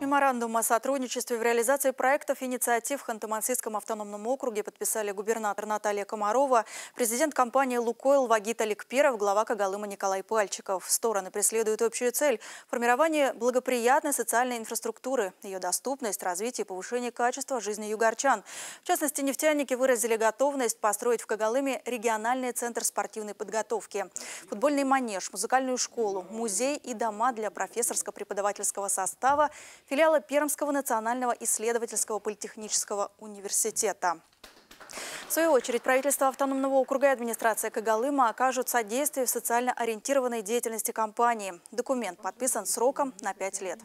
Меморандум о сотрудничестве в реализации проектов инициатив в Ханты-Мансийском автономном округе подписали губернатор Наталья Комарова, президент компании «Лукойл» Вагит Аликпиров, глава Кагалыма Николай Пальчиков. Стороны преследуют общую цель – формирование благоприятной социальной инфраструктуры, ее доступность, развитие и повышение качества жизни югорчан. В частности, нефтяники выразили готовность построить в Кагалыме региональный центр спортивной подготовки, футбольный манеж, музыкальную школу, музей и дома для профессорско-преподавательского состава – филиала Пермского национального исследовательского политехнического университета. В свою очередь, правительство автономного округа и администрация Кагалыма окажут содействие в социально ориентированной деятельности компании. Документ подписан сроком на пять лет.